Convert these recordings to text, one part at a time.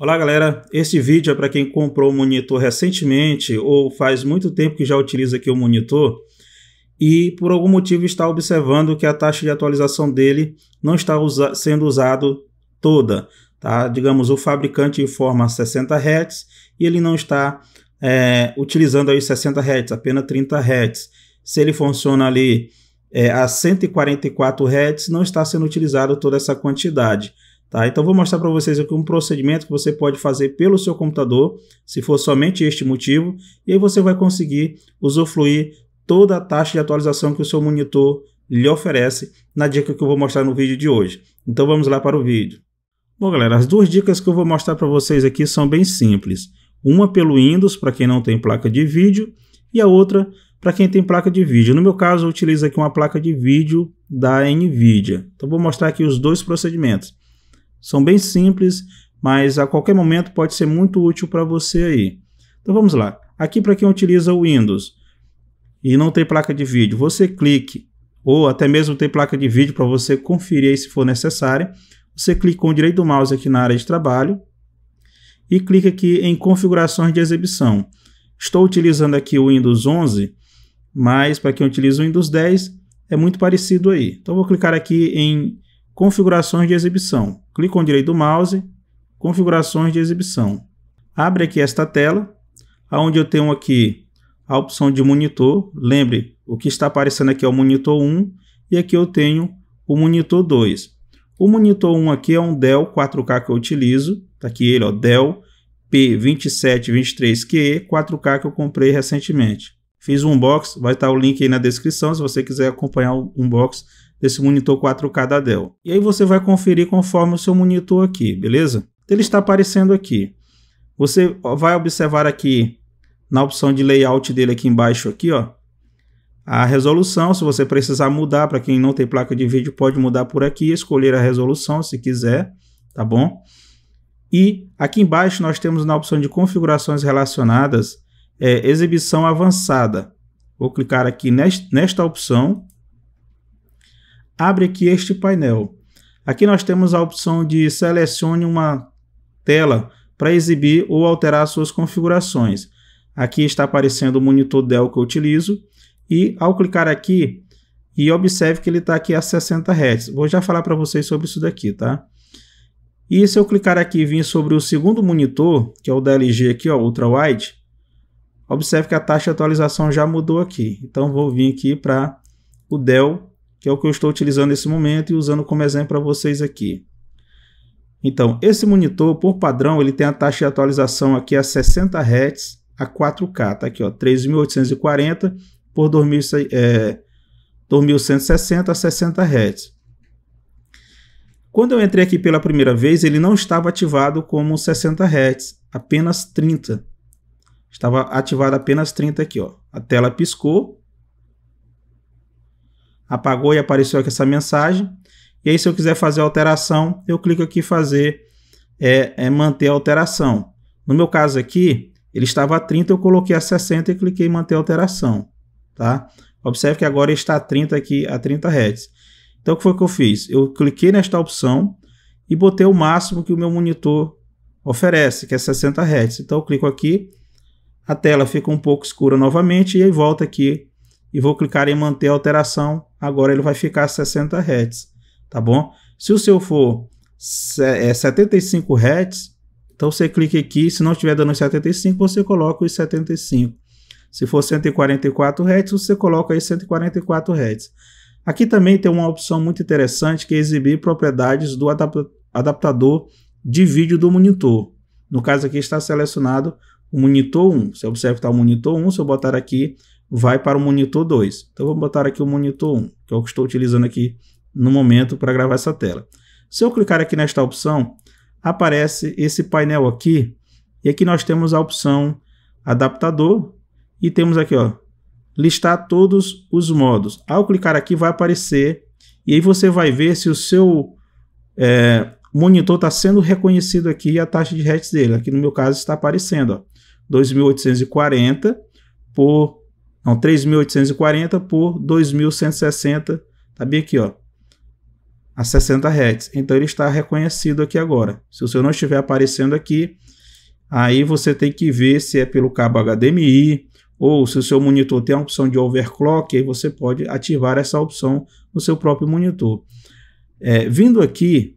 Olá galera, este vídeo é para quem comprou um monitor recentemente ou faz muito tempo que já utiliza aqui o monitor e por algum motivo está observando que a taxa de atualização dele não está usa sendo usado toda, tá? Digamos, o fabricante informa 60 Hz e ele não está é, utilizando aí 60 Hz, apenas 30 Hz. Se ele funciona ali é, a 144 Hz, não está sendo utilizado toda essa quantidade. Tá? Então, vou mostrar para vocês aqui um procedimento que você pode fazer pelo seu computador, se for somente este motivo, e aí você vai conseguir usufruir toda a taxa de atualização que o seu monitor lhe oferece na dica que eu vou mostrar no vídeo de hoje. Então, vamos lá para o vídeo. Bom, galera, as duas dicas que eu vou mostrar para vocês aqui são bem simples. Uma pelo Windows, para quem não tem placa de vídeo, e a outra para quem tem placa de vídeo. No meu caso, eu utilizo aqui uma placa de vídeo da NVIDIA. Então, vou mostrar aqui os dois procedimentos. São bem simples, mas a qualquer momento pode ser muito útil para você aí. Então vamos lá. Aqui para quem utiliza o Windows e não tem placa de vídeo, você clique ou até mesmo tem placa de vídeo para você conferir aí se for necessário. Você clica com o direito do mouse aqui na área de trabalho e clica aqui em configurações de exibição. Estou utilizando aqui o Windows 11, mas para quem utiliza o Windows 10 é muito parecido aí. Então vou clicar aqui em configurações de exibição. Clique com o direito do mouse, configurações de exibição. Abre aqui esta tela, onde eu tenho aqui a opção de monitor. Lembre, o que está aparecendo aqui é o monitor 1 e aqui eu tenho o monitor 2. O monitor 1 aqui é um Dell 4K que eu utilizo, Está aqui ele, ó, Dell P2723QE 4K que eu comprei recentemente. Fiz um unbox, vai estar o link aí na descrição se você quiser acompanhar o unbox desse monitor 4K da Dell. E aí você vai conferir conforme o seu monitor aqui, beleza? Ele está aparecendo aqui. Você vai observar aqui na opção de layout dele aqui embaixo aqui, ó, a resolução, se você precisar mudar, para quem não tem placa de vídeo, pode mudar por aqui, escolher a resolução se quiser, tá bom? E aqui embaixo nós temos na opção de configurações relacionadas, é, exibição avançada. Vou clicar aqui nesta, nesta opção, abre aqui este painel. Aqui nós temos a opção de selecione uma tela para exibir ou alterar suas configurações. Aqui está aparecendo o monitor Dell que eu utilizo e ao clicar aqui e observe que ele está aqui a 60 Hz. Vou já falar para vocês sobre isso daqui, tá? E se eu clicar aqui e vir sobre o segundo monitor, que é o da LG aqui, ó, Ultra Wide, observe que a taxa de atualização já mudou aqui. Então vou vir aqui para o Dell que é o que eu estou utilizando nesse momento e usando como exemplo para vocês aqui. Então, esse monitor, por padrão, ele tem a taxa de atualização aqui a 60 Hz a 4K, tá aqui, ó, 3840 por 2000, é, 2160 a 60 Hz. Quando eu entrei aqui pela primeira vez, ele não estava ativado como 60 Hz, apenas 30. Estava ativado apenas 30 aqui, ó. A tela piscou apagou e apareceu aqui essa mensagem. E aí, se eu quiser fazer alteração, eu clico aqui fazer, é, é manter a alteração. No meu caso aqui, ele estava a 30, eu coloquei a 60 e cliquei em manter a alteração, tá? Observe que agora está a 30 aqui, a 30 Hz. Então, o que foi que eu fiz? Eu cliquei nesta opção e botei o máximo que o meu monitor oferece, que é 60 Hz. Então, eu clico aqui, a tela fica um pouco escura novamente e aí volta aqui e vou clicar em manter a alteração. Agora ele vai ficar 60 Hz, tá bom? Se o seu for 75 é, Hz, então você clica aqui, se não estiver dando 75, você coloca os 75. Se for 144 Hz, você coloca aí 144 Hz. Aqui também tem uma opção muito interessante que é exibir propriedades do adaptador de vídeo do monitor. No caso aqui está selecionado o monitor 1. Você observa que está o monitor 1, se eu botar aqui vai para o monitor 2. Então, vou botar aqui o monitor 1, que é o que estou utilizando aqui no momento para gravar essa tela. Se eu clicar aqui nesta opção, aparece esse painel aqui, e aqui nós temos a opção adaptador, e temos aqui, ó, listar todos os modos. Ao clicar aqui, vai aparecer, e aí você vai ver se o seu é, monitor está sendo reconhecido aqui a taxa de hertz dele. Aqui no meu caso está aparecendo, ó, 2840 por então, 3.840 por 2.160, tá bem aqui, ó, a 60 Hz. Então ele está reconhecido aqui agora. Se o seu não estiver aparecendo aqui, aí você tem que ver se é pelo cabo HDMI ou se o seu monitor tem a opção de overclock, aí você pode ativar essa opção no seu próprio monitor. É, vindo aqui,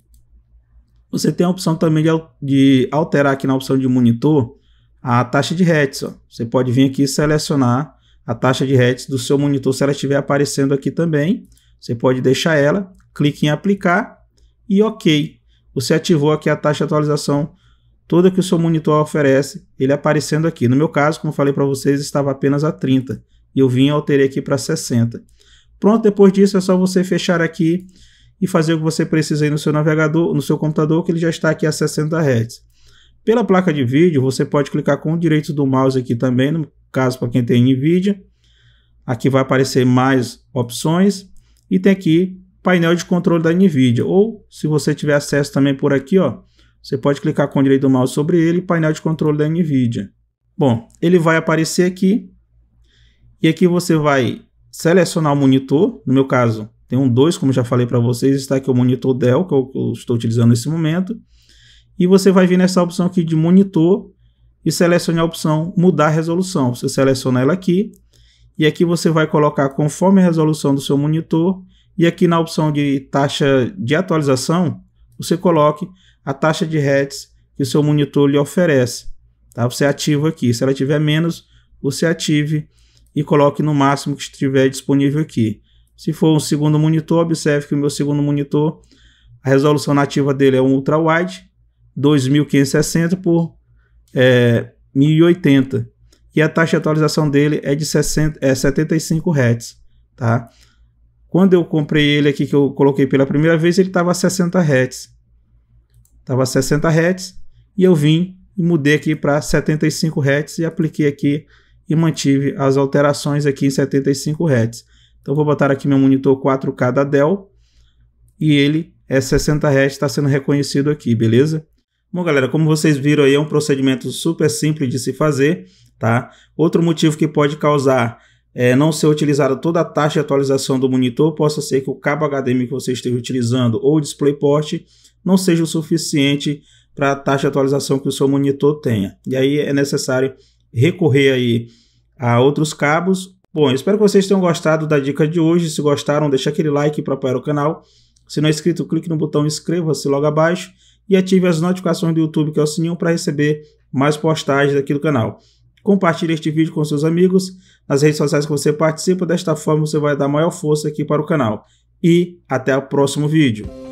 você tem a opção também de, de, alterar aqui na opção de monitor a taxa de Hz. Ó. Você pode vir aqui e selecionar a taxa de hertz do seu monitor, se ela estiver aparecendo aqui também, você pode deixar ela, clique em aplicar e ok. Você ativou aqui a taxa de atualização toda que o seu monitor oferece, ele aparecendo aqui. No meu caso, como falei para vocês, estava apenas a 30 e eu vim e alterei aqui para 60. Pronto, depois disso é só você fechar aqui e fazer o que você precisa aí no seu navegador, no seu computador, que ele já está aqui a 60 Hz. Pela placa de vídeo, você pode clicar com o direito do mouse aqui também caso para quem tem NVIDIA. Aqui vai aparecer mais opções e tem aqui painel de controle da NVIDIA. Ou se você tiver acesso também por aqui, ó, você pode clicar com o direito do mouse sobre ele, painel de controle da NVIDIA. Bom, ele vai aparecer aqui e aqui você vai selecionar o monitor, no meu caso tem um 2, como já falei para vocês, está aqui o monitor Dell, que eu, que eu estou utilizando nesse momento, e você vai vir nessa opção aqui de monitor, e selecione a opção Mudar Resolução. Você seleciona ela aqui e aqui você vai colocar conforme a resolução do seu monitor e aqui na opção de taxa de atualização, você coloque a taxa de hertz que o seu monitor lhe oferece. Tá? Você ativa aqui. Se ela tiver menos, você ative e coloque no máximo que estiver disponível aqui. Se for um segundo monitor, observe que o meu segundo monitor, a resolução nativa dele é um ultra wide, 2560 por é, 1080 e a taxa de atualização dele é de 60, é 75 Hz, tá? Quando eu comprei ele aqui que eu coloquei pela primeira vez, ele estava a 60 Hz. Tava a 60 Hz e eu vim e mudei aqui para 75 Hz e apliquei aqui e mantive as alterações aqui em 75 Hz. Então vou botar aqui meu monitor 4K da Dell e ele é 60 Hz, está sendo reconhecido aqui, beleza? Bom, galera, como vocês viram aí, é um procedimento super simples de se fazer, tá? Outro motivo que pode causar é, não ser utilizada toda a taxa de atualização do monitor, possa ser que o cabo HDMI que você esteja utilizando ou o DisplayPort não seja o suficiente para a taxa de atualização que o seu monitor tenha. E aí é necessário recorrer aí a outros cabos. Bom, espero que vocês tenham gostado da dica de hoje. Se gostaram, deixa aquele like para apoiar o canal. Se não é inscrito, clique no botão inscreva-se logo abaixo e ative as notificações do YouTube, que é o sininho, para receber mais postagens aqui do canal. Compartilhe este vídeo com seus amigos nas redes sociais que você participa, desta forma você vai dar maior força aqui para o canal. E até o próximo vídeo.